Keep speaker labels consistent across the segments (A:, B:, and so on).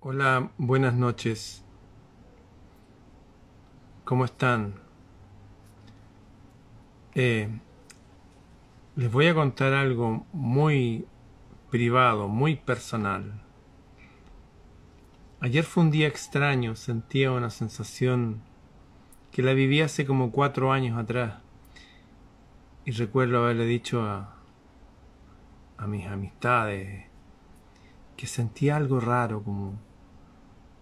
A: Hola, buenas noches. ¿Cómo están? Eh, les voy a contar algo muy privado, muy personal. Ayer fue un día extraño, sentía una sensación que la viví hace como cuatro años atrás. Y recuerdo haberle dicho a, a mis amistades que sentía algo raro, como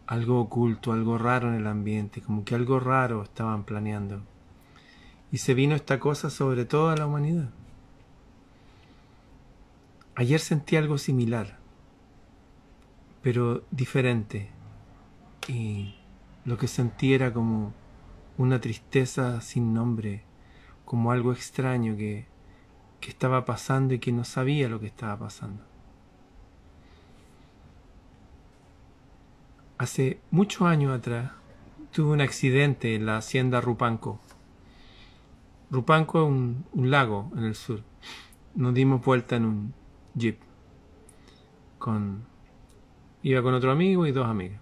A: algo oculto, algo raro en el ambiente, como que algo raro estaban planeando. Y se vino esta cosa sobre toda la humanidad. Ayer sentí algo similar, pero diferente. Y lo que sentí era como una tristeza sin nombre, como algo extraño que, que estaba pasando y que no sabía lo que estaba pasando. Hace muchos años atrás tuve un accidente en la hacienda Rupanco. Rupanco es un, lago en el sur. Nos dimos vuelta en un jeep. iba con otro amigo y dos amigas.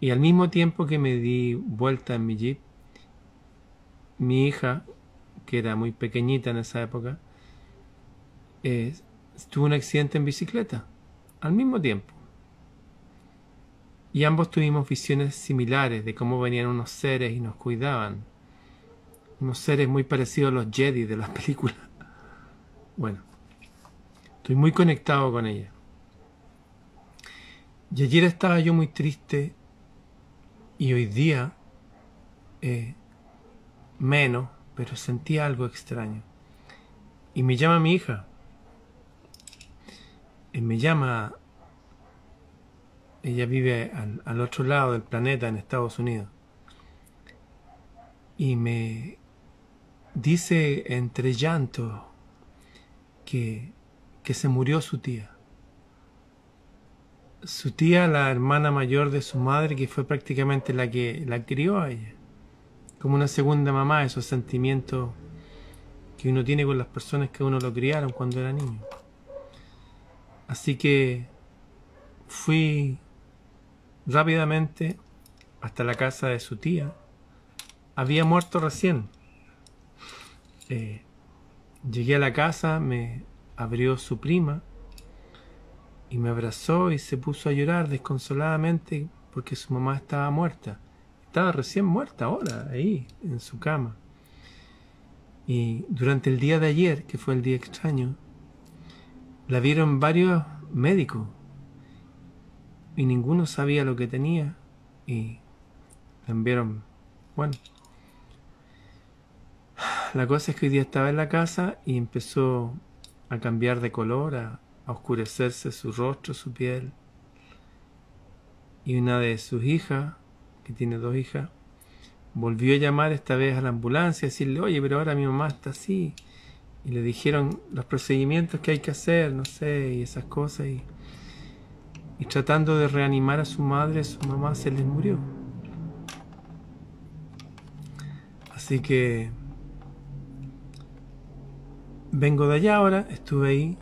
A: Y al mismo tiempo que me di vuelta en mi jeep, mi hija, que era muy pequeñita en esa época, eh, tuvo un accidente en bicicleta. Al mismo tiempo y ambos tuvimos visiones similares de cómo venían unos seres y nos cuidaban. Unos seres muy parecidos a los Jedi de las películas. Bueno, estoy muy conectado con ella. Y ayer estaba yo muy triste y hoy día eh, menos, pero sentía algo extraño. Y me llama mi hija. Eh, me llama ella vive al, otro lado del planeta, en Estados Unidos. Y me dice entre llanto que, que se murió su tía. Su tía, la hermana mayor de su madre, que fue prácticamente la que la crió a ella. Como una segunda mamá, esos sentimientos que uno tiene con las personas que uno lo criaron cuando era niño. Así que fui rápidamente hasta la casa de su tía. Había muerto recién. Eh, llegué a la casa, me abrió su prima y me abrazó y se puso a llorar desconsoladamente porque su mamá estaba muerta. Estaba recién muerta ahora, ahí, en su cama. Y durante el día de ayer, que fue el día extraño, la vieron varios médicos y ninguno sabía lo que tenía y la enviaron. Bueno, la cosa es que hoy día estaba en la casa y empezó a cambiar de color, a, a oscurecerse su rostro, su piel. Y una de sus hijas, que tiene dos hijas, volvió a llamar esta vez a la ambulancia y decirle, oye, pero ahora mi mamá está así. Y le dijeron los procedimientos que hay que hacer, no sé, y esas cosas. Y y tratando de reanimar a su madre, su mamá se les murió. Así que vengo de allá ahora, estuve ahí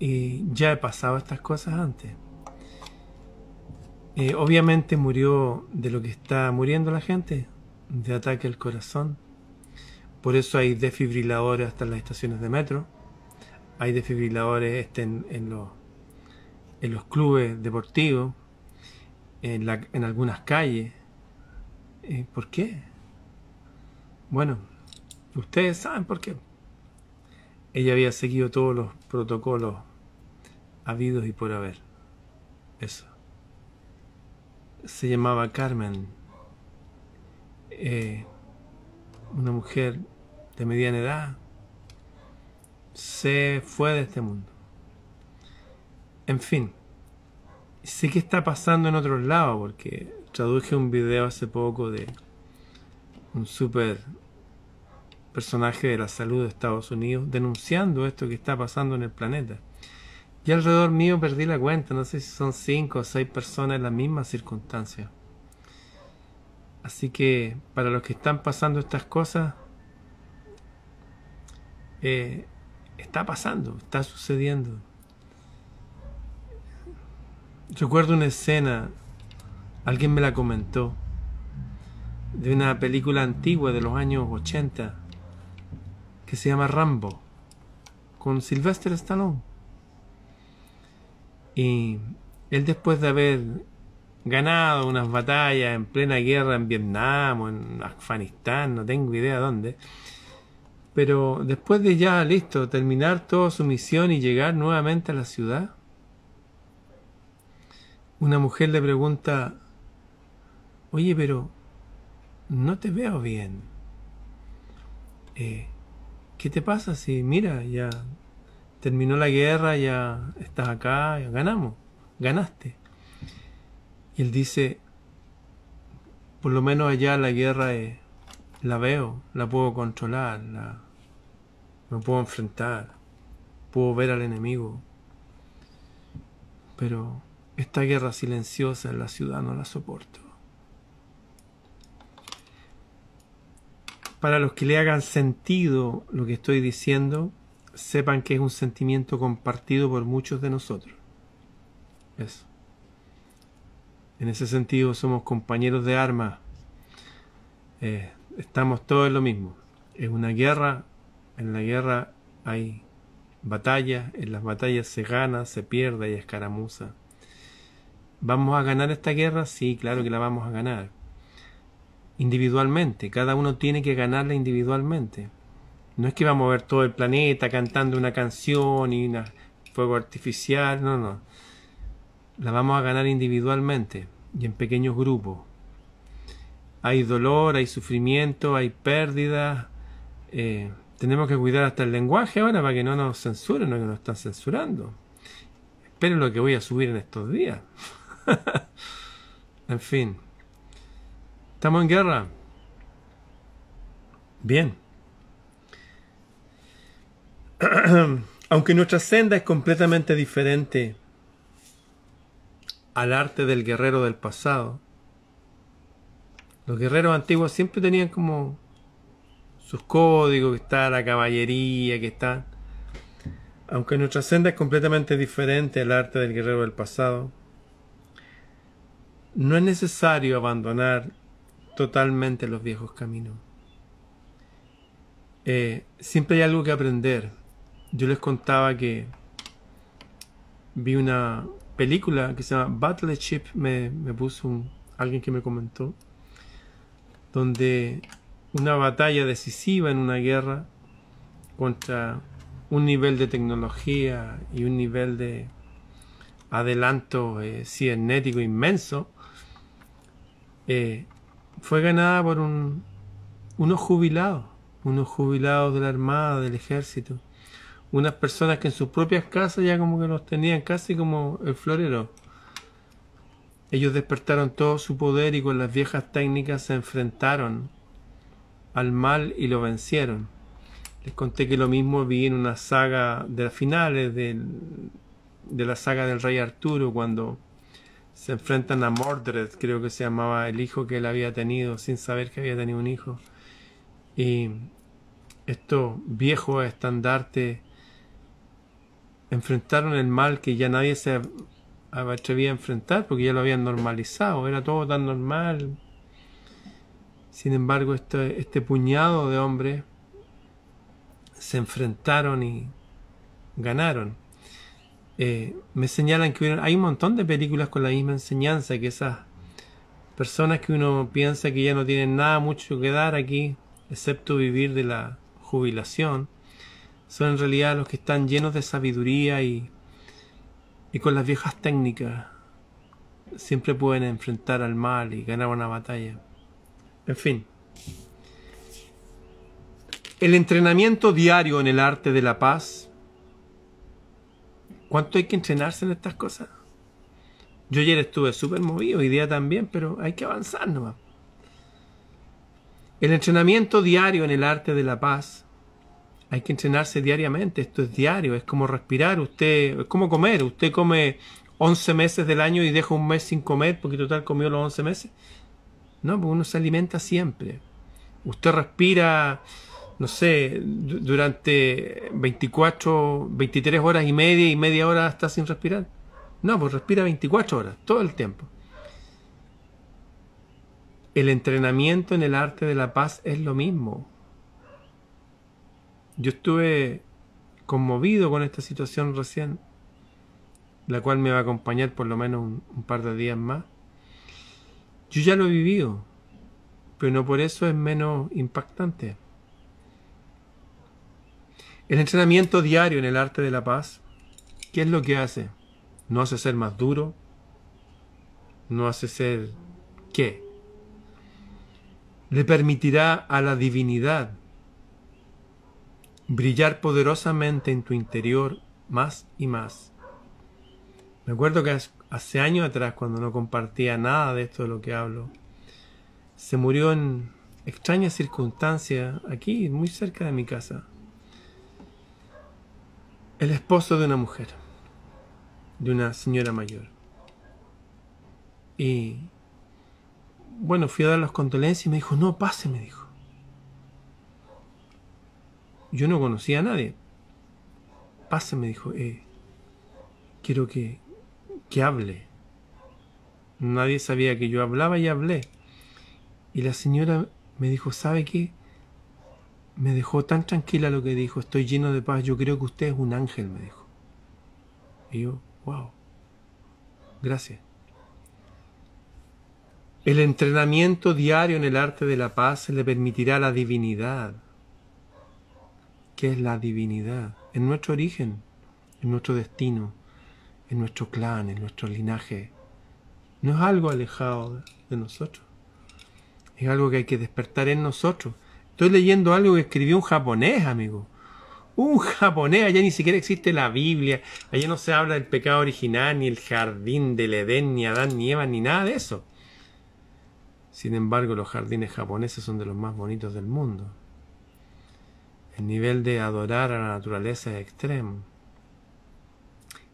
A: y ya he pasado estas cosas antes. Eh, obviamente murió de lo que está muriendo la gente, de ataque al corazón. Por eso hay desfibriladores hasta en las estaciones de metro. Hay desfibriladores este, en los en los clubes deportivos, en, algunas calles. Eh, ¿Por qué? Bueno, ustedes saben por qué. Ella había seguido todos los protocolos habidos y por haber. Eso. Se llamaba Carmen. Eh, una mujer de mediana edad se fue de este mundo. En fin, sé que está pasando en otros lados porque traduje un video hace poco de un súper personaje de la salud de Estados Unidos denunciando esto que está pasando en el planeta. Y alrededor mío perdí la cuenta, no sé si son cinco o seis personas en la misma circunstancia. Así que para los que están pasando estas cosas, eh, está pasando, está sucediendo. Recuerdo una escena, alguien me la comentó, de una película antigua de los años 80 que se llama Rambo, con Sylvester Stallone. Y él después de haber ganado unas batallas en plena guerra en Vietnam o en Afganistán, no tengo idea dónde, pero después de ya, listo, terminar toda su misión y llegar nuevamente a la ciudad, una mujer le pregunta, oye, pero no te veo bien. Eh, ¿Qué te pasa si, mira, ya terminó la guerra, ya estás acá, ya ganamos, ganaste? Y él dice, por lo menos allá la guerra eh, la veo, la puedo controlar, la, me puedo enfrentar, puedo ver al enemigo. Pero esta guerra silenciosa en la ciudad no la soporto. Para los que le hagan sentido lo que estoy diciendo, sepan que es un sentimiento compartido por muchos de nosotros. Eso. En ese sentido somos compañeros de armas. Eh, estamos todos en lo mismo. Es una guerra. En la guerra hay batallas. En las batallas se gana, se pierde y escaramuza. ¿Vamos a ganar esta guerra? Sí, claro que la vamos a ganar. Individualmente, cada uno tiene que ganarla individualmente. No es que vamos a ver todo el planeta cantando una canción y un fuego artificial, no, no. La vamos a ganar individualmente y en pequeños grupos. Hay dolor, hay sufrimiento, hay pérdidas. Eh, tenemos que cuidar hasta el lenguaje ahora para que no nos censuren, no que nos están censurando. Esperen lo que voy a subir en estos días. en fin. Estamos en guerra. Bien. Aunque nuestra senda es completamente diferente al arte del guerrero del pasado, los guerreros antiguos siempre tenían como sus códigos, que está la caballería, que está... Aunque nuestra senda es completamente diferente al arte del guerrero del pasado, no es necesario abandonar totalmente los viejos caminos. Eh, siempre hay algo que aprender. Yo les contaba que vi una película que se llama Battleship, me, me puso alguien que me comentó, donde una batalla decisiva en una guerra contra un nivel de tecnología y un nivel de adelanto eh, cibernético inmenso, eh, fue ganada por un, unos jubilados, unos jubilados de la Armada, del Ejército, unas personas que en sus propias casas ya como que los tenían casi como el florero. Ellos despertaron todo su poder y con las viejas técnicas se enfrentaron al mal y lo vencieron. Les conté que lo mismo vi en una saga de las finales de la saga del rey Arturo cuando se enfrentan a Mordred, creo que se llamaba el hijo que él había tenido, sin saber que había tenido un hijo. Y estos viejos estandarte enfrentaron el mal que ya nadie se atrevía a enfrentar porque ya lo habían normalizado, era todo tan normal. Sin embargo, este, este puñado de hombres se enfrentaron y ganaron. Eh, me señalan que hay un montón de películas con la misma enseñanza, que esas personas que uno piensa que ya no tienen nada mucho que dar aquí, excepto vivir de la jubilación, son en realidad los que están llenos de sabiduría y, y con las viejas técnicas siempre pueden enfrentar al mal y ganar una batalla. En fin. El entrenamiento diario en el arte de la paz ¿Cuánto hay que entrenarse en estas cosas? Yo ayer estuve súper movido, hoy día también, pero hay que avanzar nomás. El entrenamiento diario en el arte de la paz. Hay que entrenarse diariamente, esto es diario, es como respirar, usted, es como comer, usted come 11 meses del año y deja un mes sin comer porque total comió los 11 meses. No, porque uno se alimenta siempre. Usted respira no sé, durante 24, 23 horas y media y media hora está sin respirar. No, pues respira 24 horas, todo el tiempo. El entrenamiento en el arte de la paz es lo mismo. Yo estuve conmovido con esta situación recién, la cual me va a acompañar por lo menos un, un par de días más. Yo ya lo he vivido, pero no por eso es menos impactante. El entrenamiento diario en el arte de la paz, ¿qué es lo que hace? No hace ser más duro, no hace ser qué. Le permitirá a la divinidad brillar poderosamente en tu interior más y más. Me acuerdo que hace años atrás, cuando no compartía nada de esto de lo que hablo, se murió en extrañas circunstancias aquí, muy cerca de mi casa, el esposo de una mujer, de una señora mayor. Y bueno, fui a dar las condolencias y me dijo, no, pase, me dijo. Yo no conocía a nadie. Pase, me dijo, eh, quiero que, que hable. Nadie sabía que yo hablaba y hablé. Y la señora me dijo, ¿sabe qué? Me dejó tan tranquila lo que dijo, estoy lleno de paz, yo creo que usted es un ángel, me dijo. Y yo, wow, gracias. El entrenamiento diario en el arte de la paz le permitirá la divinidad. ¿Qué es la divinidad? En nuestro origen, en nuestro destino, en nuestro clan, en nuestro linaje. No es algo alejado de nosotros. Es algo que hay que despertar en nosotros. Estoy leyendo algo que escribió un japonés, amigo. Un japonés, allá ni siquiera existe la Biblia, allá no se habla del pecado original, ni el jardín del Edén, ni Adán, ni Eva, ni nada de eso. Sin embargo, los jardines japoneses son de los más bonitos del mundo. El nivel de adorar a la naturaleza es extremo.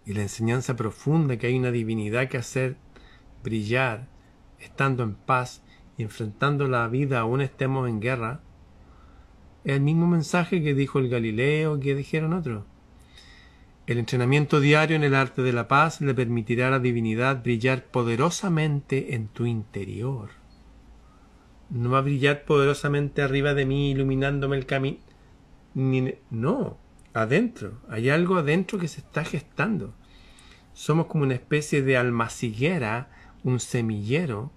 A: Y la enseñanza profunda que hay una divinidad que hacer brillar, estando en paz y enfrentando la vida aún estemos en guerra, es el mismo mensaje que dijo el Galileo, que dijeron otros. El entrenamiento diario en el arte de la paz le permitirá a la divinidad brillar poderosamente en tu interior. No va a brillar poderosamente arriba de mí, iluminándome el camino. E, no, adentro. Hay algo adentro que se está gestando. Somos como una especie de almaciguera, un semillero,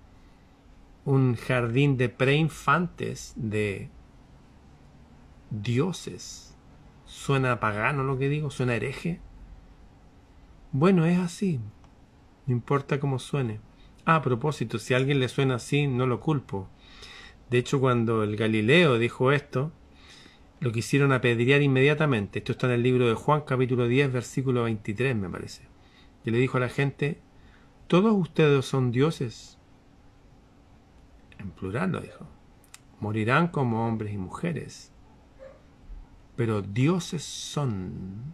A: un jardín de preinfantes, de dioses. Suena pagano lo que digo, suena hereje. Bueno, es así. No importa cómo suene. Ah, a propósito, si a alguien le suena así, no lo culpo. De hecho, cuando el Galileo dijo esto, lo quisieron apedrear inmediatamente. Esto está en el libro de Juan, capítulo 10, versículo 23, me parece. Y le dijo a la gente, todos ustedes son dioses. En plural lo dijo. Morirán como hombres y mujeres pero dioses son.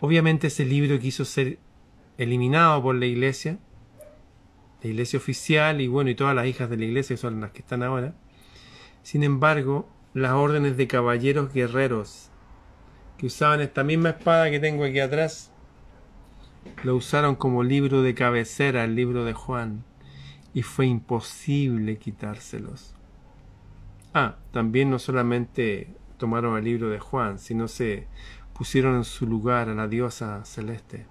A: Obviamente ese libro quiso ser eliminado por la iglesia, la iglesia oficial y bueno, y todas las hijas de la iglesia son las que están ahora. Sin embargo, las órdenes de caballeros guerreros que usaban esta misma espada que tengo aquí atrás, lo usaron como libro de cabecera, el libro de Juan, y fue imposible quitárselos. Ah, también no solamente tomaron el libro de Juan, sino se pusieron en su lugar a la diosa celeste.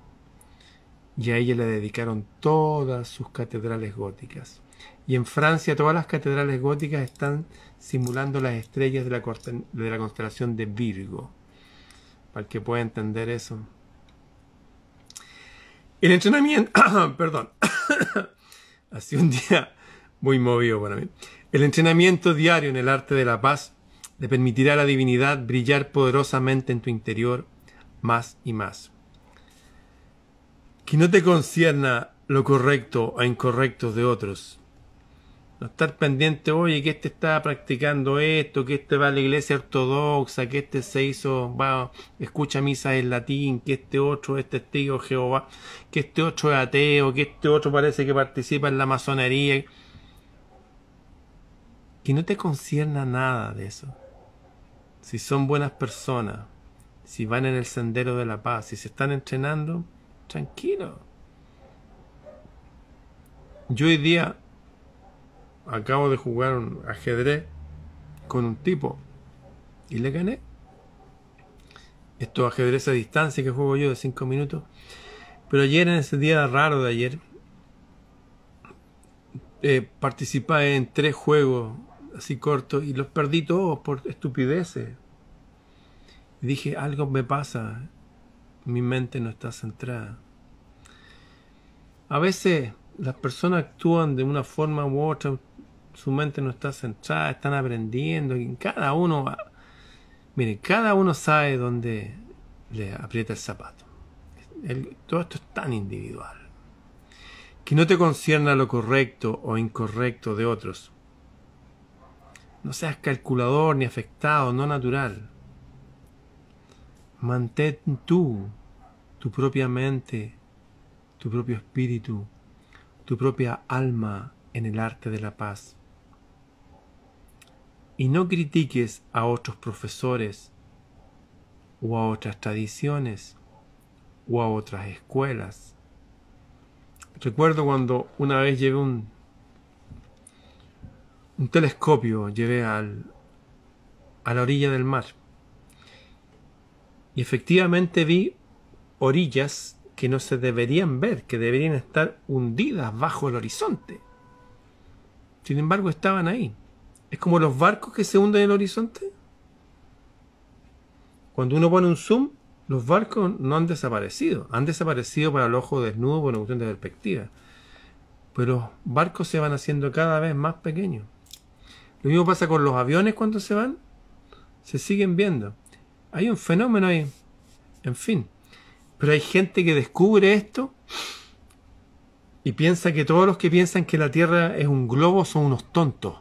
A: Y a ella le dedicaron todas sus catedrales góticas. Y en Francia todas las catedrales góticas están simulando las estrellas de la, constelación de Virgo. Para el que pueda entender eso. El entrenamiento, perdón, ha un día muy movido para mí. El entrenamiento diario en el arte de la paz le permitirá a la divinidad brillar poderosamente en tu interior más y más. Que no te concierna lo correcto o incorrecto de otros. No estar pendiente, oye, que este está practicando esto, que este va a la iglesia ortodoxa, que este se hizo, va, escucha misa en latín, que este otro este es testigo Jehová, que este otro es ateo, que este otro parece que participa en la masonería. Que no te concierna nada de eso si son buenas personas, si van en el sendero de la paz, si se están entrenando, tranquilo. Yo hoy día acabo de jugar un ajedrez con un tipo y le gané. Esto ajedrez a distancia que juego yo de 5 minutos. Pero ayer, en ese día raro de ayer, eh, participé en tres juegos así corto y los perdí todos por estupideces. dije, algo me pasa, mi mente no está centrada. A veces las personas actúan de una forma u otra, su mente no está centrada, están aprendiendo, y cada uno, miren, cada uno sabe dónde le aprieta el zapato. todo esto es tan individual. Que no te concierne lo correcto o incorrecto de otros, no seas calculador ni afectado, no natural. Mantén tú tu propia mente, tu propio espíritu, tu propia alma en el arte de la paz. Y no critiques a otros profesores o a otras tradiciones o a otras escuelas. Recuerdo cuando una vez llevé un un telescopio llevé al, a la orilla del mar. Y efectivamente vi orillas que no se deberían ver, que deberían estar hundidas bajo el horizonte. Sin embargo, estaban ahí. Es como los barcos que se hunden en el horizonte. Cuando uno pone un zoom, los barcos no han desaparecido. Han desaparecido para el ojo desnudo por una cuestión de perspectiva. Pero los barcos se van haciendo cada vez más pequeños. Lo mismo pasa con los aviones cuando se van. Se siguen viendo. Hay un fenómeno ahí. En fin. Pero hay gente que descubre esto y piensa que todos los que piensan que la Tierra es un globo son unos tontos.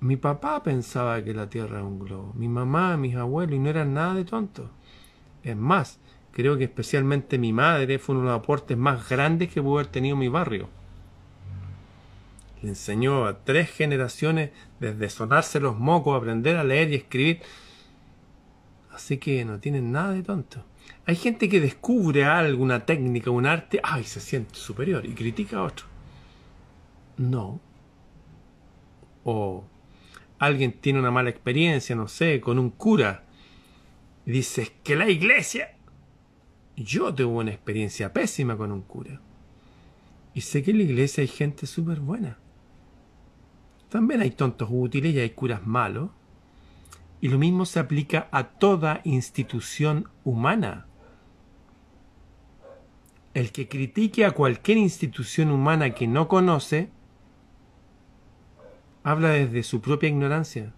A: Mi papá pensaba que la Tierra era un globo, mi mamá, mis abuelos, y no eran nada de tontos. Es más, creo que especialmente mi madre fue uno de los aportes más grandes que pudo haber tenido mi barrio. Le enseñó a tres generaciones desde sonarse los mocos, aprender a leer y escribir. Así que no tienen nada de tonto. Hay gente que descubre algo, una técnica, un arte, ay, se siente superior y critica a otro. No. O alguien tiene una mala experiencia, no sé, con un cura. Y dices que la iglesia. Yo tuve una experiencia pésima con un cura. Y sé que en la iglesia hay gente súper buena. También hay tontos útiles y hay curas malos. Y lo mismo se aplica a toda institución humana. El que critique a cualquier institución humana que no conoce, habla desde su propia ignorancia.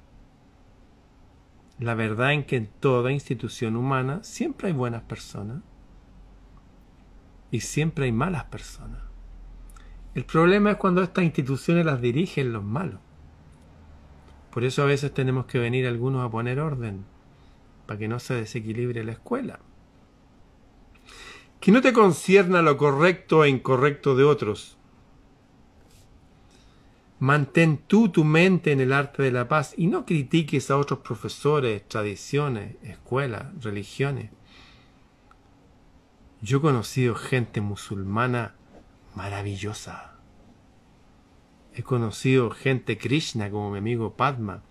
A: La verdad es que en toda institución humana siempre hay buenas personas y siempre hay malas personas. El problema es cuando estas instituciones las dirigen los malos. Por eso a veces tenemos que venir algunos a poner orden, para que no se desequilibre la escuela. Que no te concierna lo correcto e incorrecto de otros. Mantén tú tu mente en el arte de la paz y no critiques a otros profesores, tradiciones, escuelas, religiones. Yo he conocido gente musulmana maravillosa. He conocido gente Krishna como mi amigo Padma,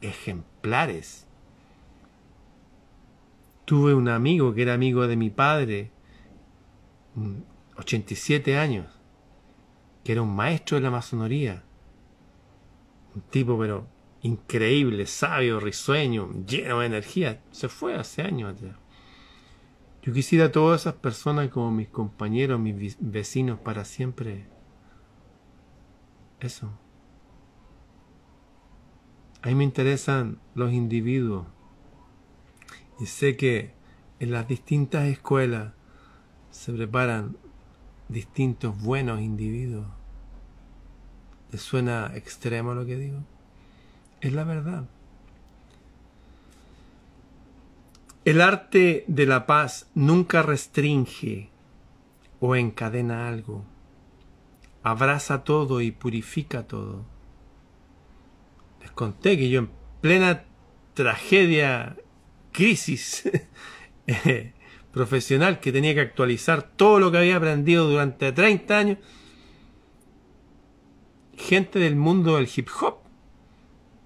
A: ejemplares. Tuve un amigo que era amigo de mi padre, 87 años, que era un maestro de la masonería. Un tipo, pero increíble, sabio, risueño, lleno de energía. Se fue hace años atrás. Yo quisiera a todas esas personas como mis compañeros, mis vecinos para siempre. Eso. A mí me interesan los individuos. Y sé que en las distintas escuelas se preparan distintos buenos individuos. ¿Les suena extremo lo que digo? Es la verdad. El arte de la paz nunca restringe o encadena algo. Abraza todo y purifica todo. Les conté que yo en plena tragedia, crisis eh, profesional que tenía que actualizar todo lo que había aprendido durante 30 años, gente del mundo del hip hop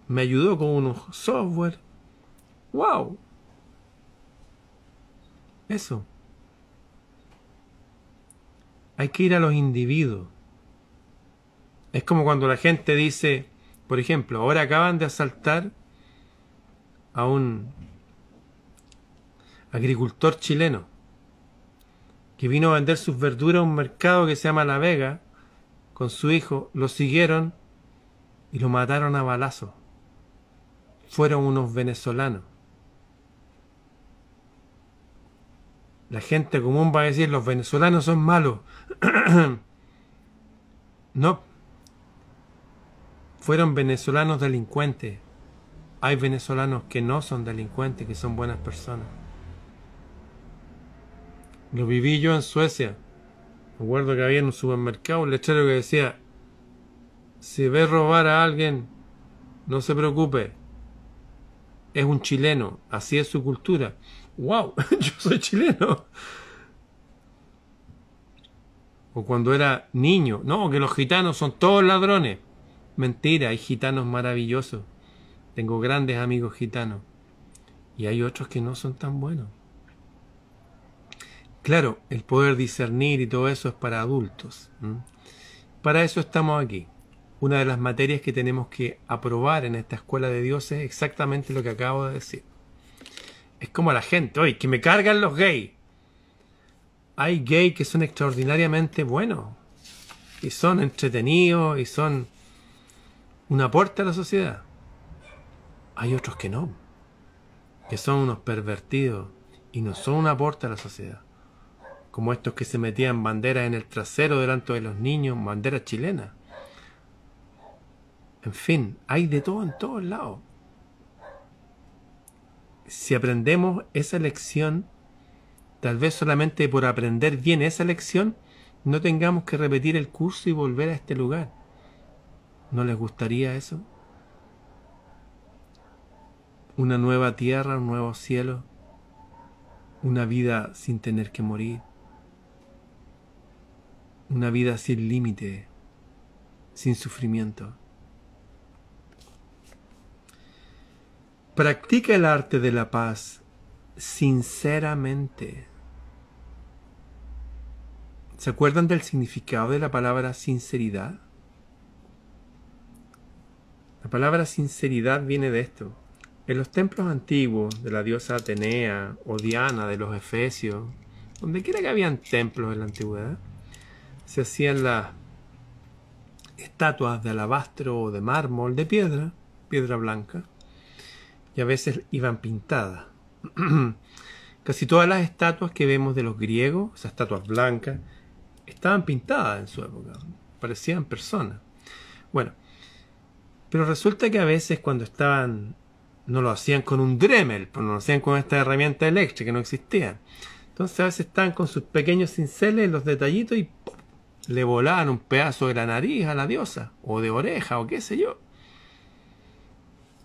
A: me ayudó con unos software. ¡Wow! Eso. Hay que ir a los individuos. Es como cuando la gente dice, por ejemplo, ahora acaban de asaltar a un agricultor chileno que vino a vender sus verduras a un mercado que se llama La Vega con su hijo. Lo siguieron y lo mataron a balazo. Fueron unos venezolanos. La gente común va a decir, los venezolanos son malos. no. Fueron venezolanos delincuentes. Hay venezolanos que no son delincuentes, que son buenas personas. Lo viví yo en Suecia. Me acuerdo que había en un supermercado un letrero que decía, si ve robar a alguien, no se preocupe. Es un chileno, así es su cultura wow, yo soy chileno. O cuando era niño, no, que los gitanos son todos ladrones. Mentira, hay gitanos maravillosos. Tengo grandes amigos gitanos. Y hay otros que no son tan buenos. Claro, el poder discernir y todo eso es para adultos. Para eso estamos aquí. Una de las materias que tenemos que aprobar en esta escuela de Dios es exactamente lo que acabo de decir. Es como la gente, oye, que me cargan los gays. Hay gays que son extraordinariamente buenos. Y son entretenidos y son un aporte a la sociedad. Hay otros que no. Que son unos pervertidos y no son un aporte a la sociedad. Como estos que se metían banderas en el trasero delante de los niños, banderas chilenas. En fin, hay de todo en todos lados si aprendemos esa lección, tal vez solamente por aprender bien esa lección, no tengamos que repetir el curso y volver a este lugar. ¿No les gustaría eso? Una nueva tierra, un nuevo cielo, una vida sin tener que morir, una vida sin límite, sin sufrimiento. Practica el arte de la paz sinceramente. ¿Se acuerdan del significado de la palabra sinceridad? La palabra sinceridad viene de esto. En los templos antiguos de la diosa Atenea o Diana de los Efesios, donde quiera que habían templos en la antigüedad, se hacían las estatuas de alabastro o de mármol, de piedra, piedra blanca, y a veces iban pintadas. Casi todas las estatuas que vemos de los griegos, esas estatuas blancas, estaban pintadas en su época, parecían personas. Bueno, pero resulta que a veces cuando estaban, no lo hacían con un Dremel, pero pues no lo hacían con esta herramienta eléctrica que no existía. Entonces a veces estaban con sus pequeños cinceles, los detallitos y le volaban un pedazo de la nariz a la diosa, o de oreja, o qué sé yo.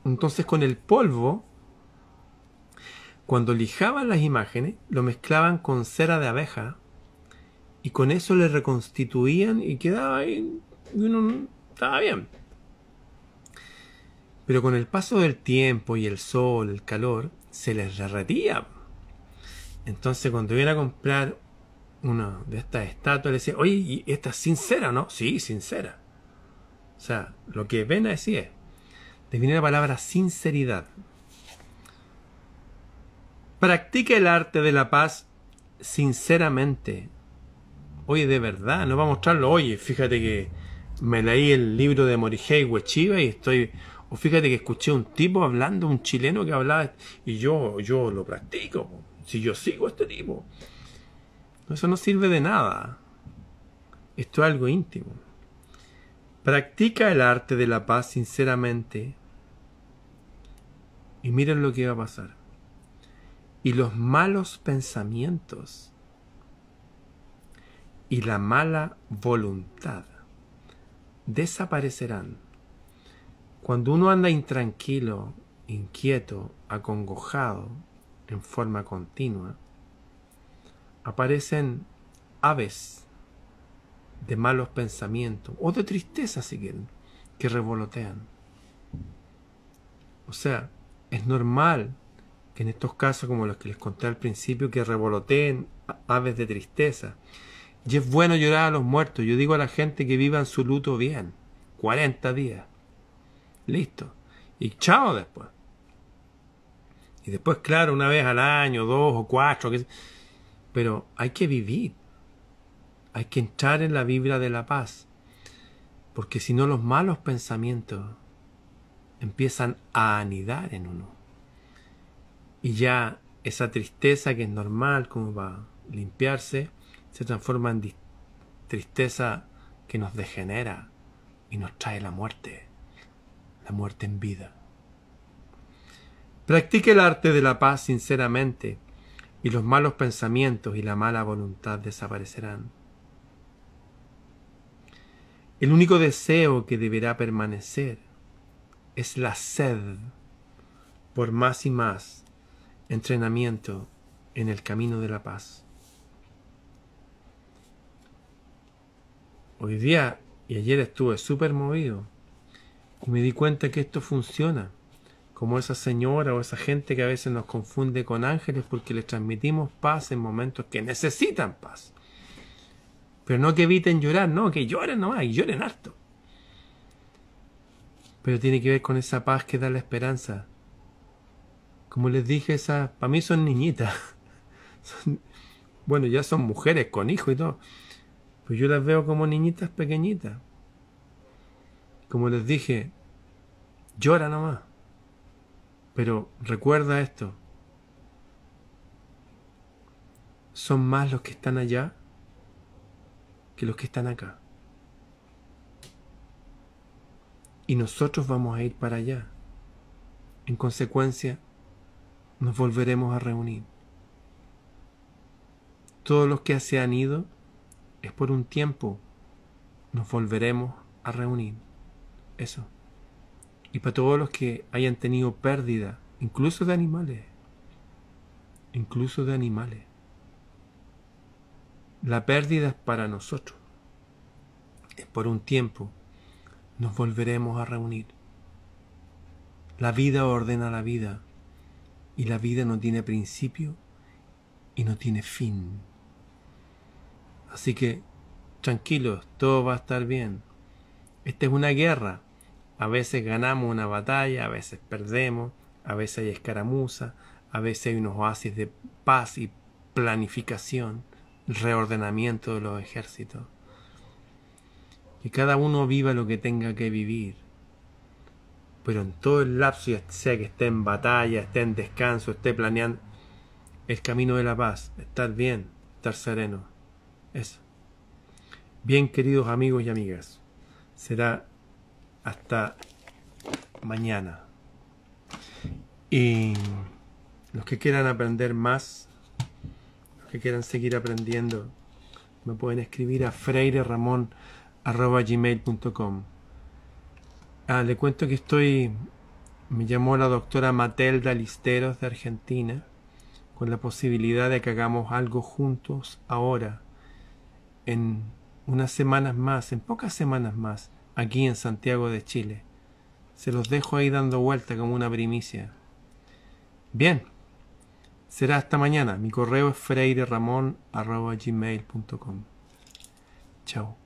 A: Entonces con el polvo, cuando lijaban las imágenes, lo mezclaban con cera de abeja y con eso le reconstituían y quedaba ahí, y estaba bien. Pero con el paso del tiempo y el sol, el calor, se les derretía. Entonces cuando iban a comprar una de estas estatuas, le decía, oye, ¿y esta es sincera, no? Sí, sincera. O sea, lo que ven así es viene la palabra sinceridad. Practica el arte de la paz sinceramente. Oye, de verdad, no va a mostrarlo. Oye, fíjate que me leí el libro de Morihei Huechiva y estoy. O fíjate que escuché un tipo hablando, un chileno que hablaba, y yo, yo lo practico. Si yo sigo a este tipo. Eso no sirve de nada. Esto es algo íntimo. Practica el arte de la paz sinceramente, y miren lo que va a pasar. Y los malos pensamientos y la mala voluntad desaparecerán. Cuando uno anda intranquilo, inquieto, acongojado, en forma continua, aparecen aves de malos pensamientos o de tristeza si quieren, que revolotean. O sea, es normal que en estos casos como los que les conté al principio que revoloteen aves de tristeza. Y es bueno llorar a los muertos. Yo digo a la gente que vivan su luto bien. 40 días. Listo. Y chao después. Y después, claro, una vez al año, dos o cuatro. Que... Pero hay que vivir. Hay que entrar en la vibra de la paz. Porque si no, los malos pensamientos empiezan a anidar en uno. Y ya esa tristeza que es normal como va a limpiarse, se transforma en tristeza que nos degenera y nos trae la muerte, la muerte en vida. Practique el arte de la paz sinceramente y los malos pensamientos y la mala voluntad desaparecerán. El único deseo que deberá permanecer es la sed por más y más entrenamiento en el camino de la paz. Hoy día y ayer estuve súper movido y me di cuenta que esto funciona, como esa señora o esa gente que a veces nos confunde con ángeles porque les transmitimos paz en momentos que necesitan paz. Pero no que eviten llorar, no, que lloren nomás y lloren harto pero tiene que ver con esa paz que da la esperanza. Como les dije, esas, para mí son niñitas. bueno, ya son mujeres con hijos y todo. Pues yo las veo como niñitas pequeñitas. Como les dije, llora nomás. Pero recuerda esto. Son más los que están allá que los que están acá. y nosotros vamos a ir para allá. En consecuencia, nos volveremos a reunir. Todos los que se han ido es por un tiempo. Nos volveremos a reunir. Eso. Y para todos los que hayan tenido pérdida, incluso de animales, incluso de animales, la pérdida es para nosotros. Es por un tiempo nos volveremos a reunir. La vida ordena la vida y la vida no tiene principio y no tiene fin. Así que, tranquilos, todo va a estar bien. Esta es una guerra. A veces ganamos una batalla, a veces perdemos, a veces hay escaramuza, a veces hay unos oasis de paz y planificación, reordenamiento de los ejércitos y cada uno viva lo que tenga que vivir. Pero en todo el lapso, ya sea que esté en batalla, esté en descanso, esté planeando, el camino de la paz, estar bien, estar sereno. Eso. Bien, queridos amigos y amigas, será hasta mañana. Y los que quieran aprender más, los que quieran seguir aprendiendo, me pueden escribir a Freire Ramón arroba gmail.com. Ah, le cuento que estoy. Me llamó la doctora Matelda Listeros de Argentina con la posibilidad de que hagamos algo juntos ahora, en unas semanas más, en pocas semanas más, aquí en Santiago de Chile. Se los dejo ahí dando vuelta como una primicia. Bien, será hasta mañana. Mi correo es freireramon.gmail.com. Chao.